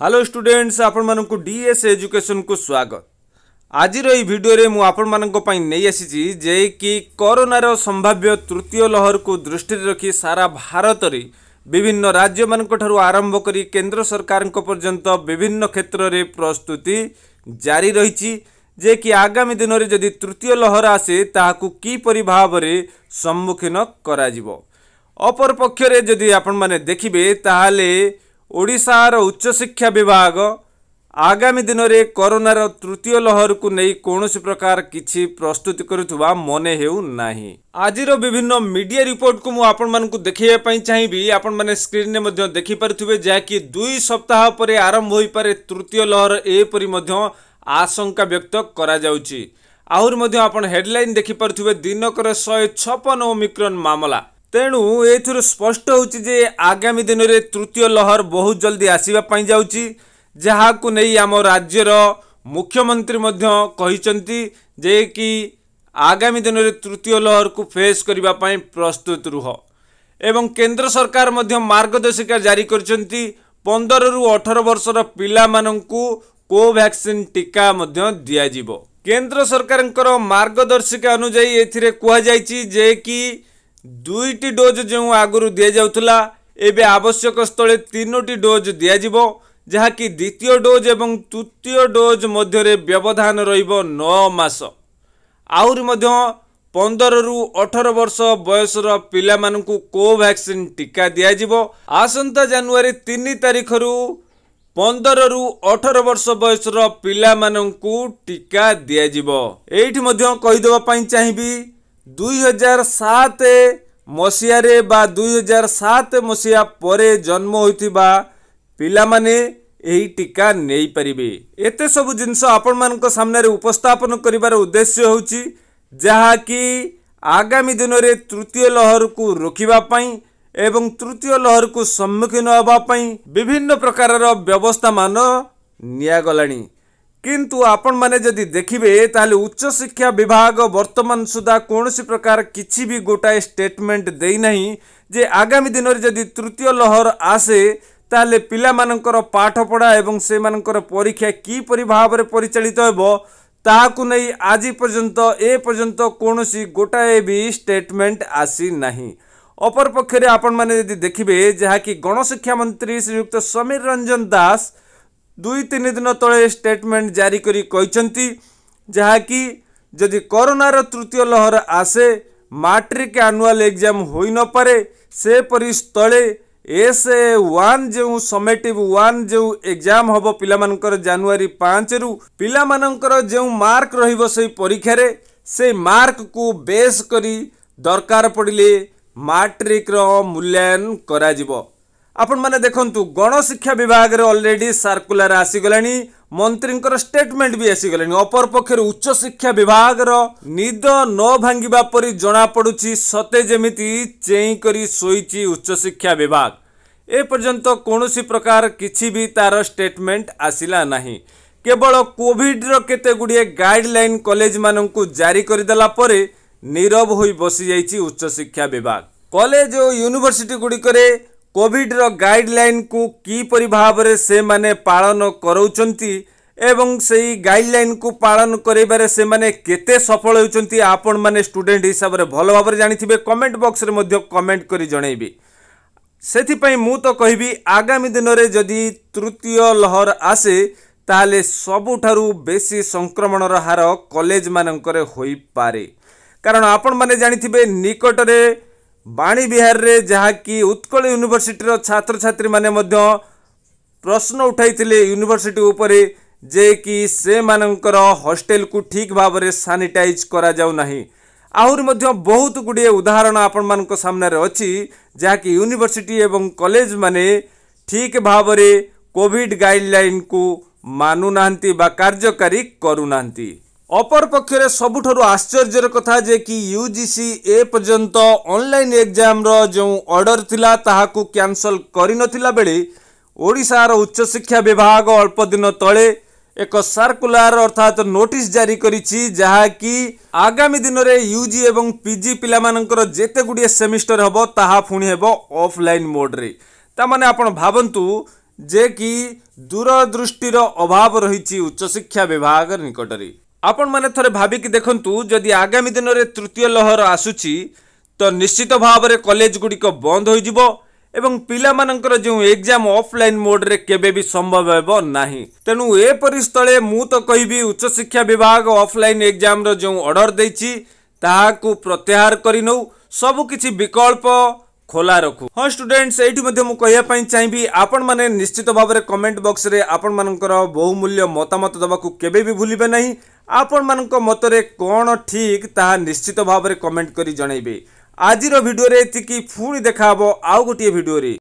hello students ଆପଣମାନଙ୍କୁ DS ଏଜୁକେସନ୍କୁ ସ୍ୱାଗତ ଆଜିର ଏହି ଭିଡ଼ିଓରେ ମୁଁ ଆପଣମାନଙ୍କ ପାଇଁ ନେଇ ଆସିଛି ଯେ କି କରୋନାର ସମ୍ଭାବ୍ୟ ତୃତୀୟ ଲହରକୁ ଦୃଷ୍ଟିରେ ରଖି ସାରା ଭାରତରେ ବିଭିନ୍ନ ରାଜ୍ୟମାନଙ୍କଠାରୁ ଆରମ୍ଭ କରି କେନ୍ଦ୍ର ସରକାରଙ୍କ ପର୍ଯ୍ୟନ୍ତ ବିଭିନ୍ନ କ୍ଷେତ୍ରରେ ପ୍ରସ୍ତୁତି ଜାରି ରହିଛି ଯେ କି ଆଗାମୀ ଦିନରେ ଯଦି ତୃତୀୟ ଲହର ଆସେ ତାହାକୁ କିପରି ଭାବରେ ସମ୍ମୁଖୀନ କରାଯିବ ଅପରପକ୍ଷରେ ଯଦି ଆପଣମାନେ ଦେଖିବେ ତାହେଲେ ଓଡ଼ିଶାର ଉଚ୍ଚଶିକ୍ଷା ବିଭାଗ ଆଗାମୀ ଦିନରେ କରୋନାର ତୃତୀୟ ଲହରକୁ ନେଇ କୌଣସି ପ୍ରକାର କିଛି ପ୍ରସ୍ତୁତି କରୁଥିବା ମନେ ହେଉନାହିଁ ଆଜିର ବିଭିନ୍ନ ମିଡ଼ିଆ ରିପୋର୍ଟକୁ ମୁଁ ଆପଣମାନଙ୍କୁ ଦେଖାଇବା ପାଇଁ ଚାହିଁବି ଆପଣମାନେ ସ୍କ୍ରିନ୍ରେ ମଧ୍ୟ ଦେଖିପାରୁଥିବେ ଯାହାକି ଦୁଇ ସପ୍ତାହ ପରେ ଆରମ୍ଭ ହୋଇପାରେ ତୃତୀୟ ଲହର ଏପରି ମଧ୍ୟ ଆଶଙ୍କା ବ୍ୟକ୍ତ କରାଯାଉଛି ଆହୁରି ମଧ୍ୟ ଆପଣ ହେଡ଼ଲାଇନ୍ ଦେଖିପାରୁଥିବେ ଦିନକରେ ଶହେ ଛପନ ଓମିକ୍ରନ୍ ମାମଲା ତେଣୁ ଏଥିରୁ ସ୍ପଷ୍ଟ ହେଉଛି ଯେ ଆଗାମୀ ଦିନରେ ତୃତୀୟ ଲହର ବହୁତ ଜଲ୍ଦି ଆସିବା ପାଇଁ ଯାଉଛି ଯାହାକୁ ନେଇ ଆମ ରାଜ୍ୟର ମୁଖ୍ୟମନ୍ତ୍ରୀ ମଧ୍ୟ କହିଛନ୍ତି ଯେ କି ଆଗାମୀ ଦିନରେ ତୃତୀୟ ଲହରକୁ ଫେସ୍ କରିବା ପାଇଁ ପ୍ରସ୍ତୁତ ରୁହ ଏବଂ କେନ୍ଦ୍ର ସରକାର ମଧ୍ୟ ମାର୍ଗଦର୍ଶିକା ଜାରି କରିଛନ୍ତି ପନ୍ଦରରୁ ଅଠର ବର୍ଷର ପିଲାମାନଙ୍କୁ କୋଭ୍ୟାକ୍ସିନ୍ ଟିକା ମଧ୍ୟ ଦିଆଯିବ କେନ୍ଦ୍ର ସରକାରଙ୍କର ମାର୍ଗଦର୍ଶିକା ଅନୁଯାୟୀ ଏଥିରେ କୁହାଯାଇଛି ଯେ କି ଦୁଇଟି ଡୋଜ୍ ଯେଉଁ ଆଗରୁ ଦିଆଯାଉଥିଲା ଏବେ ଆବଶ୍ୟକ ସ୍ଥଳେ ତିନୋଟି ଡୋଜ୍ ଦିଆଯିବ ଯାହାକି ଦ୍ୱିତୀୟ ଡୋଜ୍ ଏବଂ ତୃତୀୟ ଡୋଜ୍ ମଧ୍ୟରେ ବ୍ୟବଧାନ ରହିବ ନଅ ମାସ ଆହୁରି ମଧ୍ୟ ପନ୍ଦରରୁ ଅଠର ବର୍ଷ ବୟସର ପିଲାମାନଙ୍କୁ କୋଭ୍ୟାକ୍ସିନ୍ ଟିକା ଦିଆଯିବ ଆସନ୍ତା ଜାନୁଆରୀ ତିନି ତାରିଖରୁ ପନ୍ଦରରୁ ଅଠର ବର୍ଷ ବୟସର ପିଲାମାନଙ୍କୁ ଟିକା ଦିଆଯିବ ଏଇଠି ମଧ୍ୟ କହିଦେବା ପାଇଁ ଚାହିଁବି ଦୁଇହଜାର ସାତ ମସିହାରେ ବା ଦୁଇହଜାର ସାତ ମସିହା ପରେ ଜନ୍ମ ହୋଇଥିବା ପିଲାମାନେ ଏହି ଟିକା ନେଇପାରିବେ ଏତେ ସବୁ ଜିନିଷ ଆପଣମାନଙ୍କ ସାମ୍ନାରେ ଉପସ୍ଥାପନ କରିବାର ଉଦ୍ଦେଶ୍ୟ ହେଉଛି ଯାହାକି ଆଗାମୀ ଦିନରେ ତୃତୀୟ ଲହରକୁ ରୋକିବା ପାଇଁ ଏବଂ ତୃତୀୟ ଲହରକୁ ସମ୍ମୁଖୀନ ହେବା ପାଇଁ ବିଭିନ୍ନ ପ୍ରକାରର ବ୍ୟବସ୍ଥାମାନ ନିଆଗଲାଣି କିନ୍ତୁ ଆପଣମାନେ ଯଦି ଦେଖିବେ ତାହେଲେ ଉଚ୍ଚଶିକ୍ଷା ବିଭାଗ ବର୍ତ୍ତମାନ ସୁଦ୍ଧା କୌଣସି ପ୍ରକାର କିଛି ବି ଗୋଟାଏ ଷ୍ଟେଟମେଣ୍ଟ ଦେଇନାହିଁ ଯେ ଆଗାମୀ ଦିନରେ ଯଦି ତୃତୀୟ ଲହର ଆସେ ତାହେଲେ ପିଲାମାନଙ୍କର ପାଠପଢ଼ା ଏବଂ ସେମାନଙ୍କର ପରୀକ୍ଷା କିପରି ଭାବରେ ପରିଚାଳିତ ହେବ ତାହାକୁ ନେଇ ଆଜି ପର୍ଯ୍ୟନ୍ତ ଏ ପର୍ଯ୍ୟନ୍ତ କୌଣସି ଗୋଟାଏ ବି ଷ୍ଟେଟମେଣ୍ଟ ଆସିନାହିଁ ଅପରପକ୍ଷରେ ଆପଣମାନେ ଯଦି ଦେଖିବେ ଯାହାକି ଗଣଶିକ୍ଷା ମନ୍ତ୍ରୀ ଶ୍ରୀଯୁକ୍ତ ସମୀର ରଞ୍ଜନ ଦାସ ଦୁଇ ତିନି ଦିନ ତଳେ ଷ୍ଟେଟମେଣ୍ଟ ଜାରି କରି କହିଛନ୍ତି ଯାହାକି ଯଦି କରୋନାର ତୃତୀୟ ଲହର ଆସେ ମାଟ୍ରିକ୍ ଆନୁଆଲ୍ ଏକ୍ଜାମ୍ ହୋଇନପାରେ ସେପରି ସ୍ଥଳେ ଏସ୍ ଏ ୱାନ୍ ଯେଉଁ ସମେଟିଭ୍ ୱାନ୍ ଯେଉଁ ଏକ୍ଜାମ୍ ହେବ ପିଲାମାନଙ୍କର ଜାନୁଆରୀ ପାଞ୍ଚରୁ ପିଲାମାନଙ୍କର ଯେଉଁ ମାର୍କ ରହିବ ସେହି ପରୀକ୍ଷାରେ ସେଇ ମାର୍କକୁ ବେସ୍ କରି ଦରକାର ପଡ଼ିଲେ ମାଟ୍ରିକ୍ର ମୂଲ୍ୟାୟନ କରାଯିବ ଆପଣମାନେ ଦେଖନ୍ତୁ ଗଣଶିକ୍ଷା ବିଭାଗରେ ଅଲରେଡ଼ି ସାର୍କୁଲାର ଆସିଗଲାଣି ମନ୍ତ୍ରୀଙ୍କର ଷ୍ଟେଟମେଣ୍ଟ ବି ଆସିଗଲାଣି ଅପରପକ୍ଷରେ ଉଚ୍ଚଶିକ୍ଷା ବିଭାଗର ନିଦ ନ ଭାଙ୍ଗିବା ପରି ଜଣାପଡ଼ୁଛି ସତେ ଯେମିତି ଚେଇଁ କରି ଶୋଇଛି ଉଚ୍ଚଶିକ୍ଷା ବିଭାଗ ଏ ପର୍ଯ୍ୟନ୍ତ କୌଣସି ପ୍ରକାର କିଛି ବି ତା'ର ଷ୍ଟେଟମେଣ୍ଟ ଆସିଲା ନାହିଁ କେବଳ କୋଭିଡ଼ର କେତେ ଗୁଡ଼ିଏ ଗାଇଡ଼ଲାଇନ୍ କଲେଜମାନଙ୍କୁ ଜାରି କରିଦେଲା ପରେ ନୀରବ ହୋଇ ବସିଯାଇଛି ଉଚ୍ଚଶିକ୍ଷା ବିଭାଗ କଲେଜ ଓ ୟୁନିଭର୍ସିଟି ଗୁଡ଼ିକରେ କୋଭିଡ଼ର ଗାଇଡ଼ଲାଇନ୍କୁ କିପରି ଭାବରେ ସେମାନେ ପାଳନ କରାଉଛନ୍ତି ଏବଂ ସେଇ ଗାଇଡ଼ଲାଇନ୍କୁ ପାଳନ କରିବାରେ ସେମାନେ କେତେ ସଫଳ ହେଉଛନ୍ତି ଆପଣମାନେ ଷ୍ଟୁଡ଼େଣ୍ଟ ହିସାବରେ ଭଲ ଭାବରେ ଜାଣିଥିବେ କମେଣ୍ଟ ବକ୍ସରେ ମଧ୍ୟ କମେଣ୍ଟ କରି ଜଣାଇବି ସେଥିପାଇଁ ମୁଁ ତ କହିବି ଆଗାମୀ ଦିନରେ ଯଦି ତୃତୀୟ ଲହର ଆସେ ତାହେଲେ ସବୁଠାରୁ ବେଶୀ ସଂକ୍ରମଣର ହାର କଲେଜମାନଙ୍କରେ ହୋଇପାରେ କାରଣ ଆପଣମାନେ ଜାଣିଥିବେ ନିକଟରେ ବାଣୀ ବିହାରରେ ଯାହାକି ଉତ୍କଳ ୟୁନିଭର୍ସିଟିର ଛାତ୍ରଛାତ୍ରୀମାନେ ମଧ୍ୟ ପ୍ରଶ୍ନ ଉଠାଇଥିଲେ ୟୁନିଭର୍ସିଟି ଉପରେ ଯେ କି ସେମାନଙ୍କର ହଷ୍ଟେଲକୁ ଠିକ୍ ଭାବରେ ସାନିଟାଇଜ୍ କରାଯାଉନାହିଁ ଆହୁରି ମଧ୍ୟ ବହୁତ ଗୁଡ଼ିଏ ଉଦାହରଣ ଆପଣମାନଙ୍କ ସାମ୍ନାରେ ଅଛି ଯାହାକି ୟୁନିଭର୍ସିଟି ଏବଂ କଲେଜମାନେ ଠିକ୍ ଭାବରେ କୋଭିଡ଼ ଗାଇଡ଼ଲାଇନକୁ ମାନୁନାହାନ୍ତି ବା କାର୍ଯ୍ୟକାରୀ କରୁନାହାନ୍ତି ଅପରପକ୍ଷରେ ସବୁଠାରୁ ଆଶ୍ଚର୍ଯ୍ୟର କଥା ଯେ କି ୟୁ ଜି ସି ଏପର୍ଯ୍ୟନ୍ତ ଅନଲାଇନ୍ ଏକ୍ଜାମ୍ର ଯେଉଁ ଅର୍ଡ଼ର ଥିଲା ତାହାକୁ କ୍ୟାନସଲ୍ କରିନଥିଲା ବେଳେ ଓଡ଼ିଶାର ଉଚ୍ଚଶିକ୍ଷା ବିଭାଗ ଅଳ୍ପ ଦିନ ତଳେ ଏକ ସାର୍କୁଲାର ଅର୍ଥାତ୍ ନୋଟିସ୍ ଜାରି କରିଛି ଯାହାକି ଆଗାମୀ ଦିନରେ ୟୁ ଜି ଏବଂ ପି ଜି ପିଲାମାନଙ୍କର ଯେତେ ଗୁଡ଼ିଏ ସେମିଷ୍ଟର ହେବ ତାହା ପୁଣି ହେବ ଅଫ୍ଲାଇନ୍ ମୋଡ଼୍ରେ ତା'ମାନେ ଆପଣ ଭାବନ୍ତୁ ଯେ କି ଦୂରଦୃଷ୍ଟିର ଅଭାବ ରହିଛି ଉଚ୍ଚଶିକ୍ଷା ବିଭାଗ ନିକଟରେ ଆପଣମାନେ ଥରେ ଭାବିକି ଦେଖନ୍ତୁ ଯଦି ଆଗାମୀ ଦିନରେ ତୃତୀୟ ଲହର ଆସୁଛି ତ ନିଶ୍ଚିତ ଭାବରେ କଲେଜଗୁଡ଼ିକ ବନ୍ଦ ହୋଇଯିବ ଏବଂ ପିଲାମାନଙ୍କର ଯେଉଁ ଏକ୍ଜାମ୍ ଅଫ୍ଲାଇନ୍ ମୋଡ଼ରେ କେବେ ବି ସମ୍ଭବ ହେବ ନାହିଁ ତେଣୁ ଏପରି ସ୍ଥଳେ ମୁଁ ତ କହିବି ଉଚ୍ଚଶିକ୍ଷା ବିଭାଗ ଅଫ୍ଲାଇନ୍ ଏକ୍ଜାମ୍ର ଯେଉଁ ଅର୍ଡ଼ର ଦେଇଛି ତାହାକୁ ପ୍ରତ୍ୟାହାର କରିନେଉ ସବୁକିଛି ବିକଳ୍ପ ଖୋଲା ରଖୁ ହଁ ଷ୍ଟୁଡେଣ୍ଟସ୍ ଏଇଠି ମଧ୍ୟ ମୁଁ କହିବା ପାଇଁ ଚାହିଁବି ଆପଣମାନେ ନିଶ୍ଚିତ ଭାବରେ କମେଣ୍ଟ ବକ୍ସରେ ଆପଣମାନଙ୍କର ବହୁମୂଲ୍ୟ ମତାମତ ଦେବାକୁ କେବେ ବି ଭୁଲିବେ ନାହିଁ ଆପଣମାନଙ୍କ ମତରେ କ'ଣ ଠିକ୍ ତାହା ନିଶ୍ଚିତ ଭାବରେ କମେଣ୍ଟ କରି ଜଣାଇବେ ଆଜିର ଭିଡ଼ିଓରେ ଏତିକି ପୁଣି ଦେଖା ହେବ ଆଉ ଗୋଟିଏ ଭିଡ଼ିଓରେ